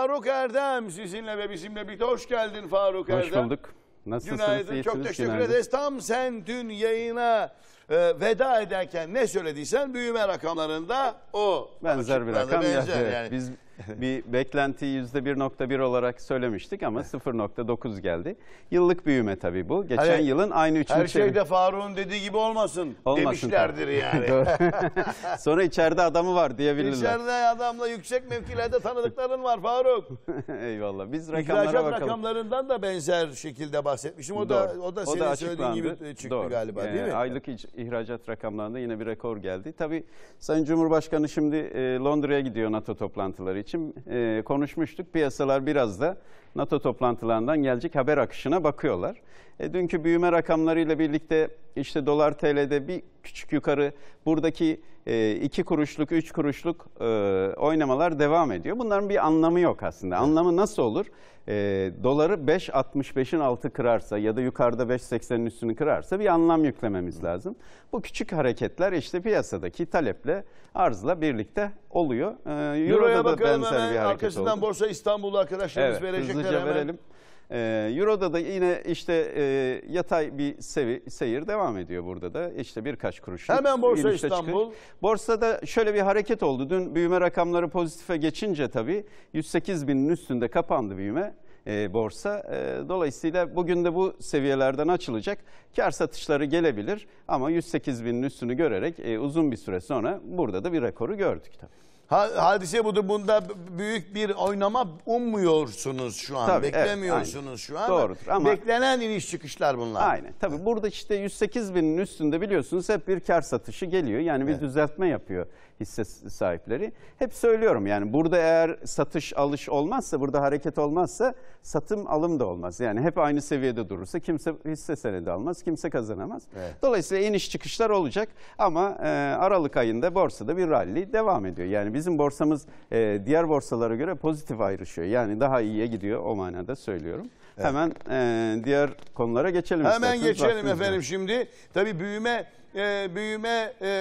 Faruk Erdem sizinle ve bizimle birlikte. Hoş geldin Faruk Erdem. Hoş bulduk. Nasılsınız? Günaydın. Çok teşekkür günaydın. ederiz. Tam sen dün yayına e, veda ederken ne söylediysen büyüme rakamlarında o. Benzer bir rakam. Benzer yani. yani. Biz bir beklentiyi %1.1 olarak söylemiştik ama 0.9 geldi. Yıllık büyüme tabii bu. Geçen Hayır, yılın aynı üçüncü... Her şeyde Faruk'un dediği gibi olmasın, olmasın demişlerdir tabii. yani. Sonra içeride adamı var diyebilirler. İçeride adamla yüksek mevkilerde tanıdıkların var Faruk. Eyvallah. Biz rakamlara İhracat bakalım. rakamlarından da benzer şekilde bahsetmişim O Doğru. da o da o senin da söylediğin gibi e, çıktı Doğru. galiba değil mi? Aylık ihracat rakamlarında yine bir rekor geldi. Tabii Sayın Cumhurbaşkanı şimdi e, Londra'ya gidiyor NATO toplantıları için için e, konuşmuştuk. Piyasalar biraz da NATO toplantılarından gelecek haber akışına bakıyorlar. E, dünkü büyüme rakamlarıyla birlikte işte dolar TL'de bir küçük yukarı buradaki 2 e, kuruşluk 3 kuruşluk e, oynamalar devam ediyor. Bunların bir anlamı yok aslında. Evet. Anlamı nasıl olur? E, doları 5.65'in altı kırarsa ya da yukarıda 5.80'in üstünü kırarsa bir anlam yüklememiz evet. lazım. Bu küçük hareketler işte piyasadaki taleple arzla birlikte oluyor. E, Euro'ya Euro'da bakalım da benzer hemen bir arkasından oldu. Borsa İstanbul'u arkadaşlarımız evet, verecekler hemen. verelim. Ee, Euro'da da yine işte e, yatay bir sevi, seyir devam ediyor burada da. İşte birkaç kuruş. Hemen Borsa İstanbul. Çıkış. Borsada şöyle bir hareket oldu. Dün büyüme rakamları pozitife geçince tabii 108 binin üstünde kapandı büyüme e, borsa. E, dolayısıyla bugün de bu seviyelerden açılacak. Kar satışları gelebilir ama 108 binin üstünü görerek e, uzun bir süre sonra burada da bir rekoru gördük tabii hadise budur. Bunda büyük bir oynama ummuyorsunuz şu an. Tabii, Beklemiyorsunuz evet, şu an. Doğrudur ama. Beklenen iniş çıkışlar bunlar. Aynen. Tabii burada işte 108 binin üstünde biliyorsunuz hep bir kar satışı geliyor. Yani bir evet. düzeltme yapıyor hisse sahipleri. Hep söylüyorum yani burada eğer satış alış olmazsa, burada hareket olmazsa satım alım da olmaz. Yani hep aynı seviyede durursa kimse hisse senedi almaz, kimse kazanamaz. Evet. Dolayısıyla iniş çıkışlar olacak ama e, Aralık ayında borsada bir rally devam ediyor. Yani biz bizim borsamız e, diğer borsalara göre pozitif ayrışıyor. Yani daha iyiye gidiyor o manada söylüyorum. Evet. Hemen e, diğer konulara geçelim. Hemen geçelim efendim şimdi. Tabii büyüme e, büyüme e, e,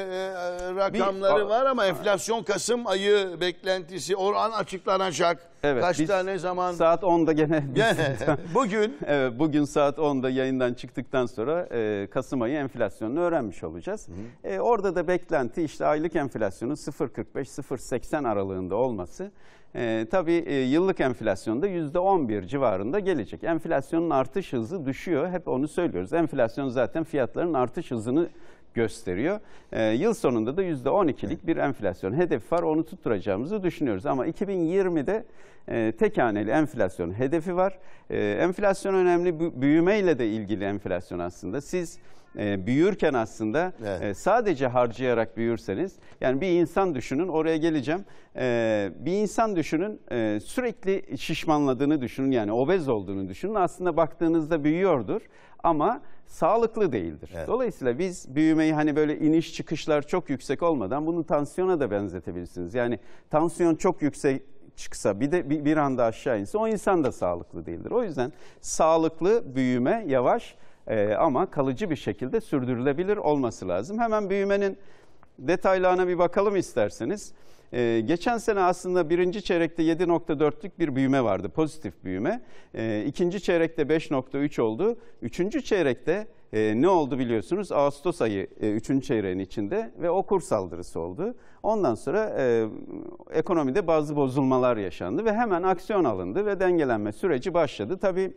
rakamları Bir- var ama enflasyon Kasım ayı beklentisi oran açıklanacak. Evet, Kaç tane zaman? Saat 10'da gene Gene bugün Evet, bugün saat 10'da yayından çıktıktan sonra e, Kasım ayı enflasyonunu öğrenmiş olacağız. E, orada da beklenti işte aylık enflasyonun 0.45-0.80 aralığında olması. E, tabii e, yıllık enflasyonda %11 civarında gelecek. Enflasyonun artış hızı düşüyor. Hep onu söylüyoruz. Enflasyon zaten fiyatların artış hızını gösteriyor. E, yıl sonunda da %12'lik bir enflasyon hedefi var. Onu tutturacağımızı düşünüyoruz. Ama 2020'de e, tek haneli enflasyon hedefi var. E, enflasyon önemli. Büyümeyle de ilgili enflasyon aslında. Siz e, büyürken aslında evet. e, sadece harcayarak büyürseniz yani bir insan düşünün oraya geleceğim e, bir insan düşünün e, sürekli şişmanladığını düşünün yani obez olduğunu düşünün aslında baktığınızda büyüyordur ama sağlıklı değildir. Evet. Dolayısıyla biz büyümeyi hani böyle iniş çıkışlar çok yüksek olmadan bunu tansiyona da benzetebilirsiniz. Yani tansiyon çok yüksek çıksa bir de bir, anda aşağı inse o insan da sağlıklı değildir. O yüzden sağlıklı büyüme yavaş e, ama kalıcı bir şekilde sürdürülebilir olması lazım. Hemen büyümenin detaylarına bir bakalım isterseniz. E, geçen sene aslında birinci çeyrekte 7.4'lük bir büyüme vardı, pozitif büyüme. E, ikinci çeyrekte 5.3 oldu. Üçüncü çeyrekte e, ne oldu biliyorsunuz? Ağustos ayı 3. E, çeyreğin içinde ve o kur saldırısı oldu. Ondan sonra e, ekonomide bazı bozulmalar yaşandı ve hemen aksiyon alındı ve dengelenme süreci başladı. Tabii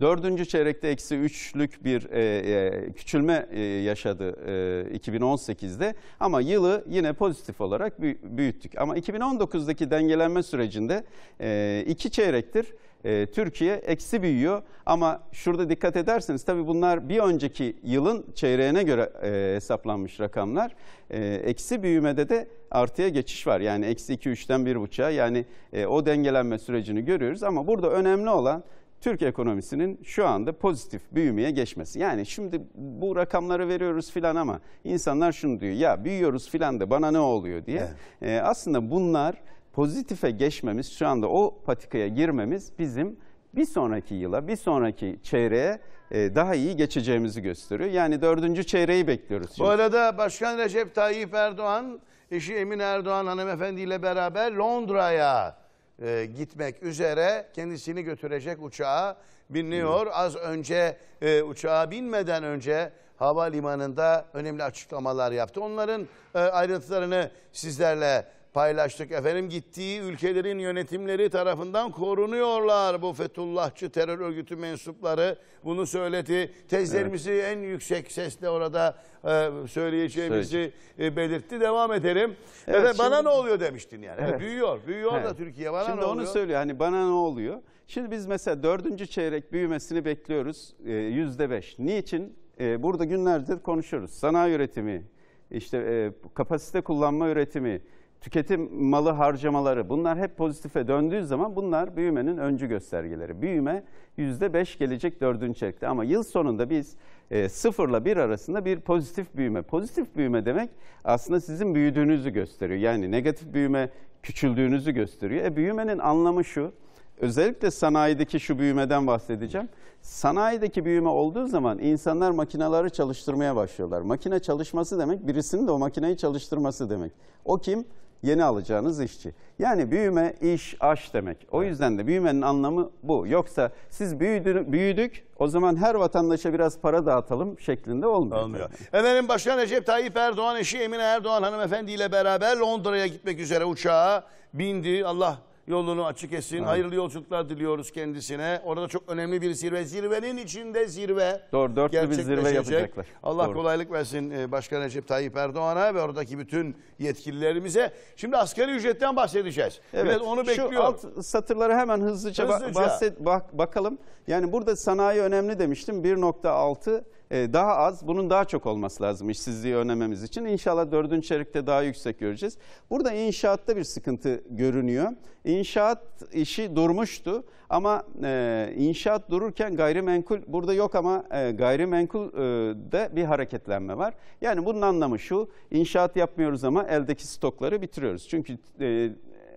Dördüncü çeyrekte eksi üçlük bir e, e küçülme e, yaşadı e, 2018'de ama yılı yine pozitif olarak büyüttük. Ama 2019'daki dengelenme sürecinde e, iki çeyrektir e, Türkiye eksi büyüyor. Ama şurada dikkat ederseniz tabii bunlar bir önceki yılın çeyreğine göre e, hesaplanmış rakamlar. E, eksi büyümede de artıya geçiş var. Yani eksi iki üçten bir 1.5'a yani e, o dengelenme sürecini görüyoruz. Ama burada önemli olan Türk ekonomisinin şu anda pozitif büyümeye geçmesi. Yani şimdi bu rakamları veriyoruz filan ama insanlar şunu diyor ya büyüyoruz filan da bana ne oluyor diye. Evet. E, aslında bunlar pozitife geçmemiz şu anda o patikaya girmemiz bizim bir sonraki yıla bir sonraki çeyreğe e, daha iyi geçeceğimizi gösteriyor. Yani dördüncü çeyreği bekliyoruz. Şimdi. Bu arada Başkan Recep Tayyip Erdoğan, eşi Emin Erdoğan hanımefendiyle beraber Londra'ya e, gitmek üzere kendisini götürecek uçağa biniyor. Az önce e, uçağa binmeden önce havalimanında önemli açıklamalar yaptı. Onların e, ayrıntılarını sizlerle paylaştık. Efendim gittiği ülkelerin yönetimleri tarafından korunuyorlar bu Fethullahçı terör örgütü mensupları. Bunu söyledi. Tezlerimizi evet. en yüksek sesle orada e, söyleyeceğimizi e, belirtti. Devam edelim. Evet, Efendim, şimdi... Bana ne oluyor demiştin yani. Hani evet. Büyüyor. Büyüyor evet. da Türkiye. Bana şimdi ne oluyor? onu söylüyor. Hani bana ne oluyor? Şimdi biz mesela dördüncü çeyrek büyümesini bekliyoruz. E, yüzde beş. Niçin? E, burada günlerdir konuşuyoruz. Sanayi üretimi, işte e, kapasite kullanma üretimi, tüketim malı harcamaları bunlar hep pozitife döndüğü zaman bunlar büyümenin öncü göstergeleri. Büyüme %5 gelecek dördüncü çeyrekte ama yıl sonunda biz e, sıfırla bir arasında bir pozitif büyüme. Pozitif büyüme demek aslında sizin büyüdüğünüzü gösteriyor. Yani negatif büyüme küçüldüğünüzü gösteriyor. E, büyümenin anlamı şu. Özellikle sanayideki şu büyümeden bahsedeceğim. Sanayideki büyüme olduğu zaman insanlar makineleri çalıştırmaya başlıyorlar. Makine çalışması demek birisinin de o makineyi çalıştırması demek. O kim? yeni alacağınız işçi. Yani büyüme iş aş demek. O yüzden de büyümenin anlamı bu. Yoksa siz büyüdü, büyüdük o zaman her vatandaşa biraz para dağıtalım şeklinde olmuyor. Olmuyor. Efendim Başkan Recep Tayyip Erdoğan eşi Emine Erdoğan hanımefendiyle beraber Londra'ya gitmek üzere uçağa bindi. Allah yolunu açık etsin. Evet. Hayırlı yolculuklar diliyoruz kendisine. Orada çok önemli bir zirve. Zirvenin içinde zirve. Doğru dörtlü bir zirve yapacaklar. Allah Doğru. kolaylık versin e, Başkan Recep Tayyip Erdoğan'a ve oradaki bütün yetkililerimize. Şimdi asgari ücretten bahsedeceğiz. Evet, evet onu bekliyorum. Şu alt satırları hemen hızlıca, hızlıca. bahset bak, bakalım. Yani burada sanayi önemli demiştim. 1.6 ee, daha az, bunun daha çok olması lazım işsizliği önlememiz için. İnşallah dördüncü çeyrekte daha yüksek göreceğiz. Burada inşaatta bir sıkıntı görünüyor. İnşaat işi durmuştu ama e, inşaat dururken gayrimenkul burada yok ama e, gayrimenkulde bir hareketlenme var. Yani bunun anlamı şu, inşaat yapmıyoruz ama eldeki stokları bitiriyoruz. Çünkü e,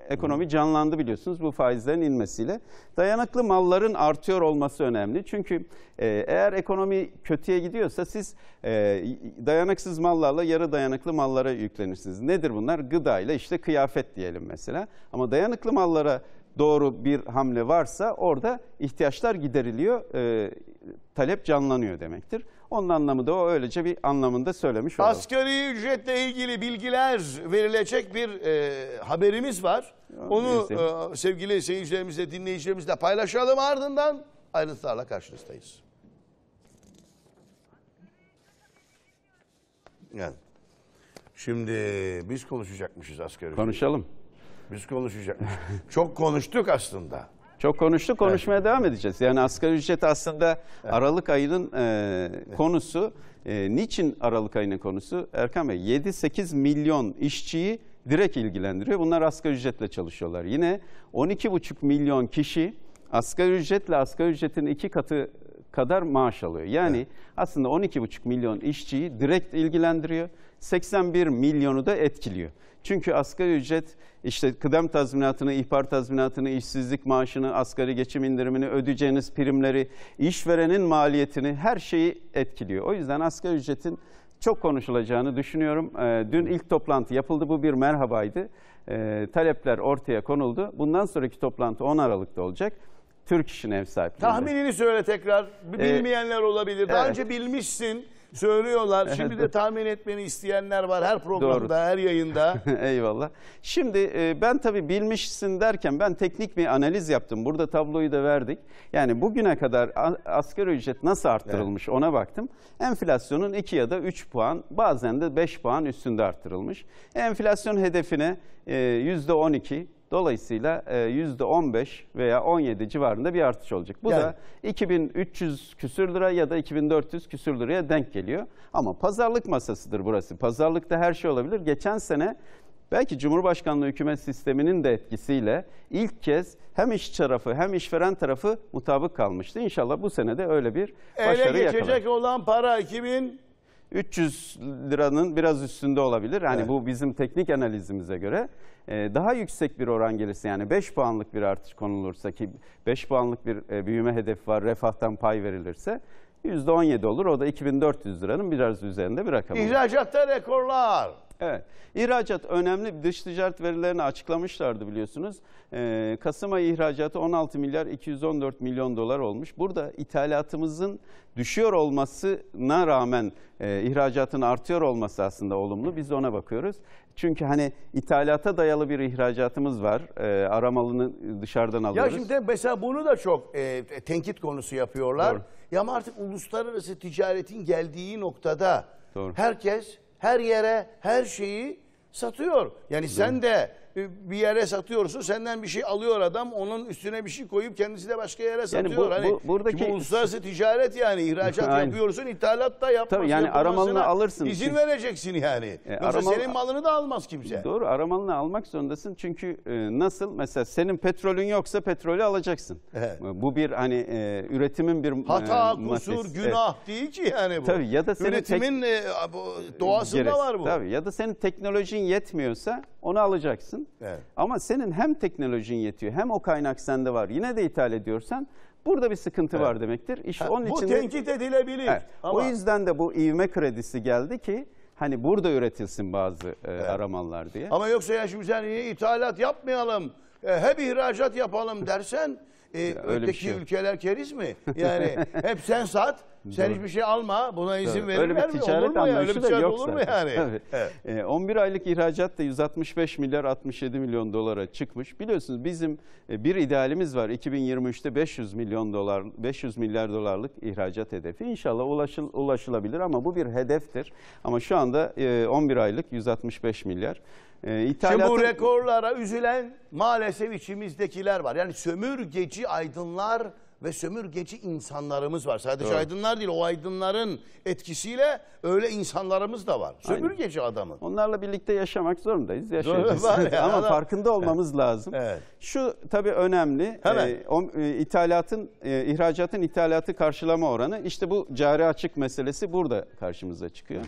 Ekonomi canlandı biliyorsunuz bu faizlerin inmesiyle. Dayanıklı malların artıyor olması önemli. Çünkü e, eğer ekonomi kötüye gidiyorsa siz e, dayanıksız mallarla yarı dayanıklı mallara yüklenirsiniz. Nedir bunlar? Gıda ile işte kıyafet diyelim mesela. Ama dayanıklı mallara doğru bir hamle varsa orada ihtiyaçlar gideriliyor, e, talep canlanıyor demektir. Onun anlamı da o öylece bir anlamında söylemiş olalım. Asgari ücretle ilgili bilgiler verilecek bir e, haberimiz var. Ya, Onu e, sevgili seyircilerimizle, dinleyicilerimizle paylaşalım. Ardından ayrıntılarla karşınızdayız. Yani. Şimdi biz konuşacakmışız asgari ücret. Konuşalım. Biz konuşacakmışız. Çok konuştuk aslında. Çok konuştuk, konuşmaya evet. devam edeceğiz. Yani asgari ücret aslında evet. Aralık ayının e, konusu. E, niçin Aralık ayının konusu? Erkan Bey 7-8 milyon işçiyi direkt ilgilendiriyor. Bunlar asgari ücretle çalışıyorlar. Yine 12,5 milyon kişi asgari ücretle asgari ücretin iki katı kadar maaş alıyor. Yani evet. aslında 12,5 milyon işçiyi direkt ilgilendiriyor. 81 milyonu da etkiliyor. Çünkü asgari ücret işte kıdem tazminatını, ihbar tazminatını, işsizlik maaşını, asgari geçim indirimini, ödeyeceğiniz primleri, işverenin maliyetini her şeyi etkiliyor. O yüzden asgari ücretin çok konuşulacağını düşünüyorum. Ee, dün ilk toplantı yapıldı. Bu bir merhabaydı. Ee, talepler ortaya konuldu. Bundan sonraki toplantı 10 Aralık'ta olacak. Türk işin ev sahipliğinde. Tahminini söyle tekrar. Ee, Bilmeyenler olabilir. Daha evet. önce bilmişsin söylüyorlar. Şimdi de tahmin etmeni isteyenler var her programda, Doğru. her yayında. Eyvallah. Şimdi e, ben tabii bilmişsin derken ben teknik bir analiz yaptım. Burada tabloyu da verdik. Yani bugüne kadar a- asgari ücret nasıl arttırılmış ona baktım. Enflasyonun 2 ya da 3 puan bazen de 5 puan üstünde arttırılmış. Enflasyon hedefine e, %12 Dolayısıyla %15 e, veya 17 civarında bir artış olacak. Bu yani, da 2300 küsür lira ya da 2400 küsür liraya denk geliyor. Ama pazarlık masasıdır burası. Pazarlıkta her şey olabilir. Geçen sene belki Cumhurbaşkanlığı hükümet sisteminin de etkisiyle ilk kez hem iş tarafı hem işveren tarafı mutabık kalmıştı. İnşallah bu sene de öyle bir başarı yakalar. Ele geçecek yakalar. olan para 2000 300 liranın biraz üstünde olabilir. Yani evet. bu bizim teknik analizimize göre e, daha yüksek bir oran gelirse yani 5 puanlık bir artış konulursa ki 5 puanlık bir e, büyüme hedefi var refahtan pay verilirse %17 olur. O da 2400 liranın biraz üzerinde bir rakam. İhracatta rekorlar. Evet. İhracat önemli. Dış ticaret verilerini açıklamışlardı biliyorsunuz. Ee, Kasım ayı ihracatı 16 milyar 214 milyon dolar olmuş. Burada ithalatımızın düşüyor olmasına rağmen e, ihracatın artıyor olması aslında olumlu. Biz de ona bakıyoruz. Çünkü hani ithalata dayalı bir ihracatımız var. E, ee, aramalını dışarıdan alıyoruz. Ya şimdi mesela bunu da çok e, tenkit konusu yapıyorlar. Doğru. Ya ama artık uluslararası ticaretin geldiği noktada Doğru. herkes her yere her şeyi satıyor. Yani sen de e, bir yere satıyorsun. Senden bir şey alıyor adam. Onun üstüne bir şey koyup kendisi de başka yere satıyor. Yani bu, hani buradaki uluslararası ticaret yani ihracat Aynen. yapıyorsun, ithalat da yapmasın. Tabii yani aramalını alırsın. İzin çünkü... vereceksin yani. E, Yoksa aramalı... senin malını da almaz kimse. Doğru, aramalını almak zorundasın. Çünkü e, nasıl mesela senin petrolün yoksa petrolü alacaksın. Evet. Bu bir hani e, üretimin bir e, hata, e, kusur, günah evet. değil ki yani bu. Tabii ya da senin üretimin tek... doğasında gerisi. var bu. Tabii ya da senin teknolojin yetmiyorsa onu alacaksın. Evet. Ama senin hem teknolojin yetiyor hem o kaynak sende var. Yine de ithal ediyorsan burada bir sıkıntı evet. var demektir. İşte ha, onun bu için tenkit edilebilir. Evet. Ama... O yüzden de bu ivme kredisi geldi ki hani burada üretilsin bazı e, evet. aramallar diye. Ama yoksa ya şimdi sen ithalat yapmayalım, e, hep ihracat yapalım dersen e, öteki şey. ülkeler keriz mi? Yani hep sen sat, sen hiçbir şey alma, buna izin verir verirler öyle bir ticaret mi? Olur mu ya? Öyle bir ticaret yok olur mu yani? Tabii. Evet. E, 11 aylık ihracat da 165 milyar 67 milyon dolara çıkmış. Biliyorsunuz bizim e, bir idealimiz var. 2023'te 500 milyon dolar, 500 milyar dolarlık ihracat hedefi. inşallah ulaşıl, ulaşılabilir ama bu bir hedeftir. Ama şu anda e, 11 aylık 165 milyar. E, ee, ithalatı... Şimdi bu rekorlara üzülen maalesef içimizdekiler var. Yani sömürgeci aydınlar ve sömürgeci insanlarımız var. Sadece Doğru. aydınlar değil o aydınların etkisiyle öyle insanlarımız da var. Sömürgeci Aynen. adamın. Onlarla birlikte yaşamak zorundayız. Yaşayacağız. Doğru, ya, Ama adam. farkında olmamız lazım. Evet. Şu tabii önemli. Hemen. E, o, e, ithalatın, e, ihracatın ithalatı karşılama oranı. İşte bu cari açık meselesi burada karşımıza çıkıyor.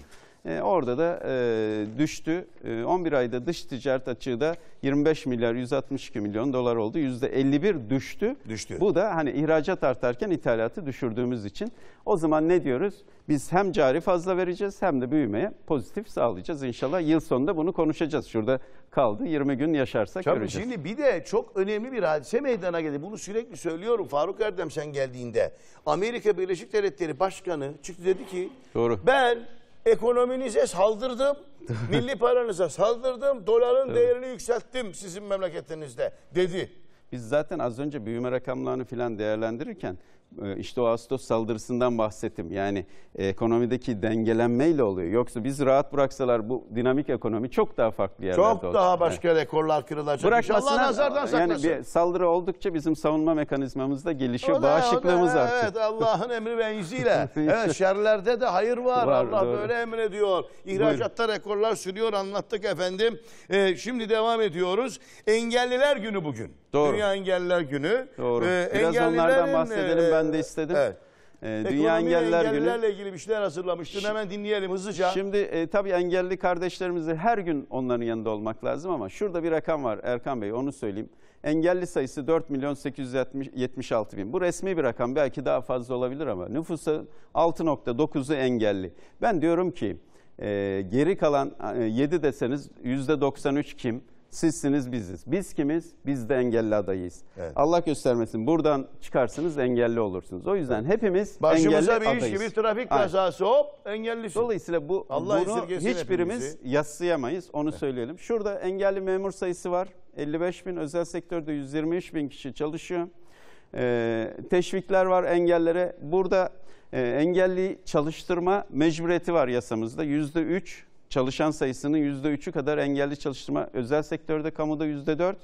E, orada da e, düştü. E, 11 ayda dış ticaret açığı da 25 milyar 162 milyon dolar oldu. %51 düştü. düştü. Bu da hani ihracat artarken ithalatı düşürdüğümüz için. O zaman ne diyoruz? Biz hem cari fazla vereceğiz hem de büyümeye pozitif sağlayacağız. İnşallah yıl sonunda bunu konuşacağız. Şurada kaldı 20 gün yaşarsak Tabii göreceğiz. Şimdi bir de çok önemli bir hadise meydana geldi. Bunu sürekli söylüyorum Faruk Erdem sen geldiğinde. Amerika Birleşik Devletleri Başkanı çıktı dedi ki Doğru. ben Ekonominize saldırdım. milli paranıza saldırdım. Doların evet. değerini yükselttim sizin memleketinizde dedi. Biz zaten az önce büyüme rakamlarını filan değerlendirirken e, işte o Ağustos saldırısından bahsettim. Yani e, ekonomideki dengelenmeyle oluyor. Yoksa biz rahat bıraksalar bu dinamik ekonomi çok daha farklı yerlerde Çok daha başka yani. rekorlar kırılacak. Bırakmasına, Allah nazardan saklasın. Yani bir saldırı oldukça bizim savunma mekanizmamız da gelişiyor. da, Bağışıklığımız da, artıyor. Evet Allah'ın emri ve iziyle. evet şerlerde de hayır var. var Allah doğru. böyle emrediyor. İhracatta Buyurun. rekorlar sürüyor anlattık efendim. Ee, şimdi devam ediyoruz. Engelliler günü bugün. Doğru. Dünya Engelliler Günü. Doğru. Ee, Biraz onlardan bahsedelim ben de e, istedim. Evet. E, Dünya Engelliler Günü. ilgili bir şeyler hazırlamıştın. Hemen dinleyelim hızlıca. Şimdi e, tabii engelli kardeşlerimizi her gün onların yanında olmak lazım ama şurada bir rakam var Erkan Bey onu söyleyeyim. Engelli sayısı 4 milyon 876 bin. Bu resmi bir rakam belki daha fazla olabilir ama nüfusa 6.9'u engelli. Ben diyorum ki e, geri kalan e, 7 deseniz %93 kim? Sizsiniz biziz. Biz kimiz? Biz de engelli adayıyız. Evet. Allah göstermesin buradan çıkarsınız engelli olursunuz. O yüzden hepimiz Başımıza engelli adayız. Başımıza bir iş gibi trafik kazası hop engellisin. Dolayısıyla bu Allah bunu hiçbirimiz hepimizi. yaslayamayız onu evet. söyleyelim. Şurada engelli memur sayısı var. 55 bin özel sektörde 123 bin kişi çalışıyor. Ee, teşvikler var engellere. Burada e, engelli çalıştırma mecburiyeti var yasamızda. Yüzde üç çalışan sayısının %3'ü kadar engelli çalıştırma özel sektörde kamuda %4.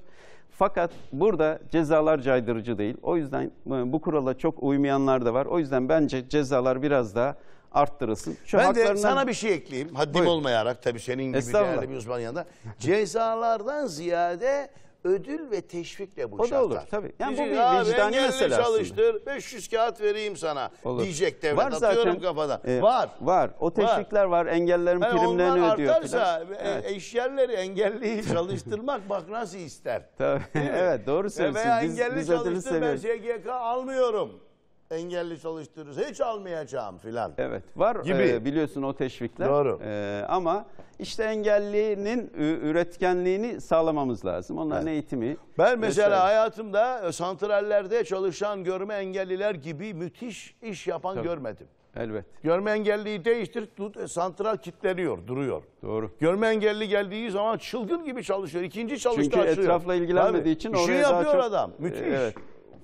Fakat burada cezalar caydırıcı değil. O yüzden e, bu kurala çok uymayanlar da var. O yüzden bence cezalar biraz daha arttırılsın. Şu ben haklarından... de sana bir şey ekleyeyim. Haddim Buyurun. olmayarak tabii senin gibi değerli bir uzman yanında. Cezalardan ziyade ödül ve teşvikle bu o şartlar. O da olur tabii. Yani Bizi, bu bir vicdani mesele çalıştır, aslında. 500 kağıt vereyim sana olur. diyecek devlet. Var zaten, Atıyorum kafada. E, var. Var. O teşvikler var. var. Engellerin yani primlerini onlar ödüyor. artarsa e, evet. eşyerleri engelliyi çalıştırmak bak nasıl ister. Tabii. evet doğru e, söylüyorsun. veya biz, engelli biz çalıştır ben SGK almıyorum engelli çalıştırırız. Hiç almayacağım filan. Evet var gibi. E, biliyorsun o teşvikler. Doğru. E, ama işte engellinin üretkenliğini sağlamamız lazım. Onların evet. eğitimi. Ben mesela vesaire. hayatımda e, santrallerde çalışan görme engelliler gibi müthiş iş yapan Tabii. görmedim. Elbet. Görme engelliyi değiştir, tut, e, santral kitleniyor, duruyor. Doğru. Görme engelli geldiği zaman çılgın gibi çalışıyor. İkinci çalışta Çünkü açıyor. Çünkü etrafla ilgilenmediği Tabii. için İşini oraya daha çok... yapıyor adam. Müthiş. Evet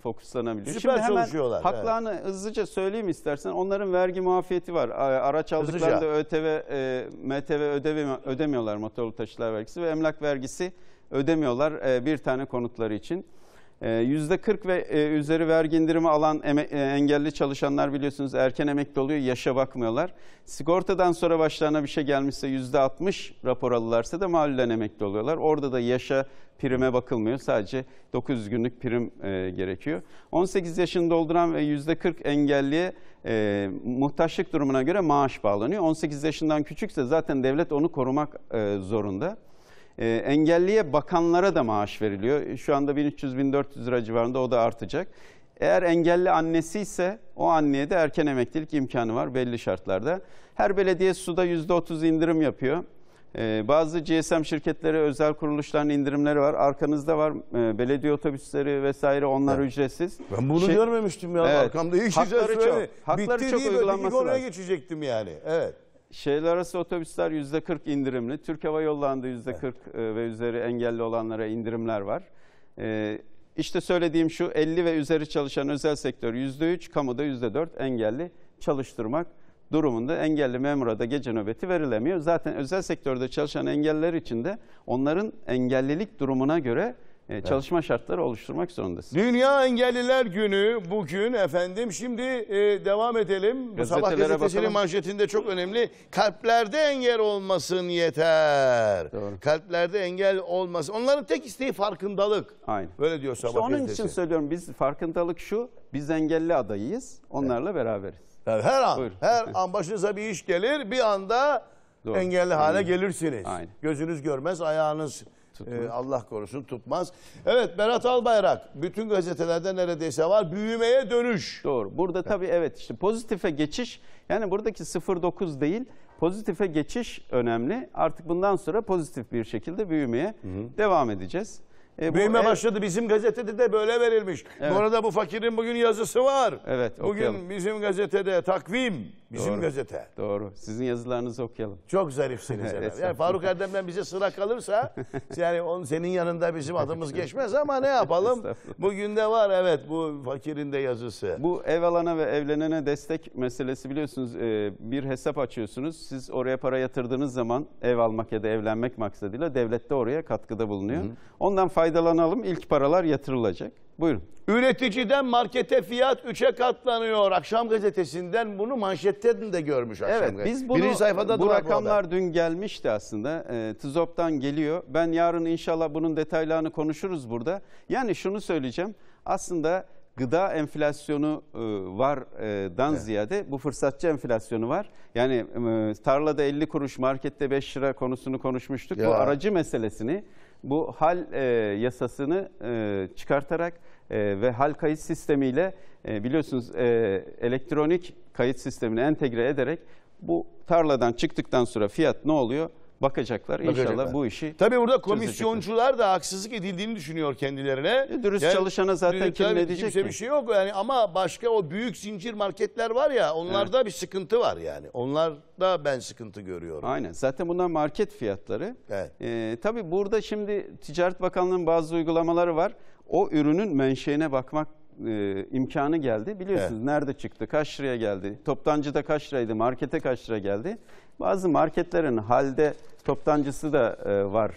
fokuslanabiliyor. Süper Şimdi hemen çalışıyorlar. Haklarını evet. hızlıca söyleyeyim istersen. Onların vergi muafiyeti var. Araç aldıklarında ÖTV, e, MTV ödeme, ödemiyorlar motorlu taşıtlar vergisi ve emlak vergisi ödemiyorlar e, bir tane konutları için. %40 ee, ve e, üzeri vergi indirimi alan e, engelli çalışanlar biliyorsunuz erken emekli oluyor, yaşa bakmıyorlar. Sigortadan sonra başlarına bir şey gelmişse %60 rapor alırlarsa da malulen emekli oluyorlar. Orada da yaşa prime bakılmıyor. Sadece 900 günlük prim e, gerekiyor. 18 yaşını dolduran ve %40 engelliye e, muhtaçlık durumuna göre maaş bağlanıyor. 18 yaşından küçükse zaten devlet onu korumak e, zorunda. E, engelliye bakanlara da maaş veriliyor. E, şu anda 1300-1400 lira civarında o da artacak. Eğer engelli annesi ise o anneye de erken emeklilik imkanı var belli şartlarda. Her belediye suda %30 indirim yapıyor. Ee, bazı GSM şirketleri, özel kuruluşların indirimleri var. Arkanızda var e, belediye otobüsleri vesaire onlar evet. ücretsiz. Ben bunu şey, görmemiştim ya evet. arkamda. İyi hakları çok, hakları Bitti çok değil, uygulanması lazım. geçecektim yani. Evet. Şehirler arası otobüsler yüzde 40 indirimli. Türk Hava Yolları'nda yüzde evet. 40 e, ve üzeri engelli olanlara indirimler var. E, işte söylediğim şu 50 ve üzeri çalışan özel sektör yüzde 3, kamuda yüzde 4 engelli çalıştırmak durumunda engelli memura da gece nöbeti verilemiyor. Zaten özel sektörde çalışan engelliler için de onların engellilik durumuna göre evet. çalışma şartları oluşturmak zorundasın. Dünya Engelliler Günü bugün efendim. Şimdi e, devam edelim. Bu sabah gazetesinin bakalım. manşetinde çok önemli. Kalplerde engel olmasın yeter. Doğru. Kalplerde engel olmasın. Onların tek isteği farkındalık. Aynen. Böyle diyor sabah işte onun gazetesi. için söylüyorum biz farkındalık şu. Biz engelli adayıyız. Onlarla evet. beraberiz. Yani her an, Buyurun. her an başınıza bir iş gelir. Bir anda Doğru. engelli hale Aynen. gelirsiniz. Aynen. Gözünüz görmez, ayağınız Tutmaz. Ee, Allah korusun tutmaz. Evet Berat Albayrak bütün gazetelerde neredeyse var büyümeye dönüş. Doğru. Burada tabii evet işte pozitife geçiş yani buradaki 0.9 değil pozitife geçiş önemli. Artık bundan sonra pozitif bir şekilde büyümeye hı hı. devam edeceğiz. E, Büyüme bu, başladı. Bizim gazetede de böyle verilmiş. Evet. Bu arada bu fakirin bugün yazısı var. Evet. Bugün okuyalım. bizim gazetede takvim Bizim Doğru. gazete. Doğru. Sizin yazılarınızı okuyalım. Çok zarifsiniz evet. Yani Faruk Erdem'den bize sıra kalırsa yani onun senin yanında bizim adımız geçmez ama ne yapalım? Bugün de var evet bu fakirin de yazısı. Bu ev alana ve evlenene destek meselesi biliyorsunuz e, bir hesap açıyorsunuz. Siz oraya para yatırdığınız zaman ev almak ya da evlenmek maksadıyla devlet de oraya katkıda bulunuyor. Hı. Ondan faydalanalım. ilk paralar yatırılacak. Buyurun. Üreticiden markete fiyat 3'e katlanıyor. Akşam gazetesinden bunu manşetten de görmüş akşam Evet biz bunu, Birinci sayfada bu rakamlar dün gelmişti aslında. E, TİZOP'tan geliyor. Ben yarın inşallah bunun detaylarını konuşuruz burada. Yani şunu söyleyeceğim. Aslında gıda enflasyonu e, vardan evet. ziyade bu fırsatçı enflasyonu var. Yani e, tarlada 50 kuruş, markette 5 lira konusunu konuşmuştuk. Ya. Bu aracı meselesini bu hal e, yasasını e, çıkartarak e, ve hal kayıt sistemiyle e, biliyorsunuz e, elektronik kayıt sistemini entegre ederek bu tarladan çıktıktan sonra fiyat ne oluyor? bakacaklar. İnşallah bu işi Tabii burada komisyoncular da haksızlık edildiğini düşünüyor kendilerine. E, dürüst yani, çalışana zaten dürüst, kim ne diyecek kimse ki? bir şey yok yani ama başka o büyük zincir marketler var ya onlarda evet. bir sıkıntı var yani. Onlarda ben sıkıntı görüyorum. Aynen. Zaten bunlar market fiyatları. Evet. Ee, tabii burada şimdi Ticaret Bakanlığı'nın bazı uygulamaları var. O ürünün menşeine bakmak e, imkanı geldi. Biliyorsunuz evet. nerede çıktı, kaç liraya geldi, toptancıda kaç liraydı, markete kaç lira geldi. Bazı marketlerin halde toptancısı da e, var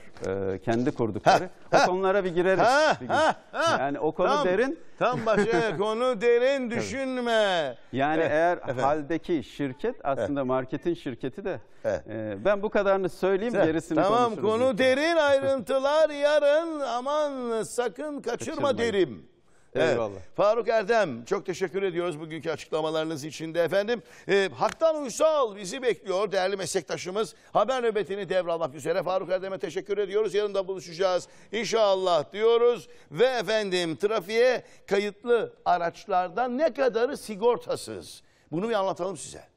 e, kendi kurdukları. Ha, o konulara bir gireriz. Ha, bir ha, ha. Yani o konu tam, derin. Tam başka konu derin düşünme. Yani evet, eh, eğer efendim. haldeki şirket aslında evet. Eh. marketin şirketi de. Evet. Eh. E, ben bu kadarını söyleyeyim Sen, gerisini Tamam konu derin ayrıntılar yarın aman sakın kaçırma, kaçırma. derim. Eyvallah. Evet. Faruk Erdem çok teşekkür ediyoruz bugünkü açıklamalarınız için de efendim. E, Haktan Uysal bizi bekliyor değerli meslektaşımız. Haber nöbetini devralmak üzere Faruk Erdem'e teşekkür ediyoruz. Yarın da buluşacağız inşallah diyoruz. Ve efendim trafiğe kayıtlı araçlardan ne kadarı sigortasız? Bunu bir anlatalım size.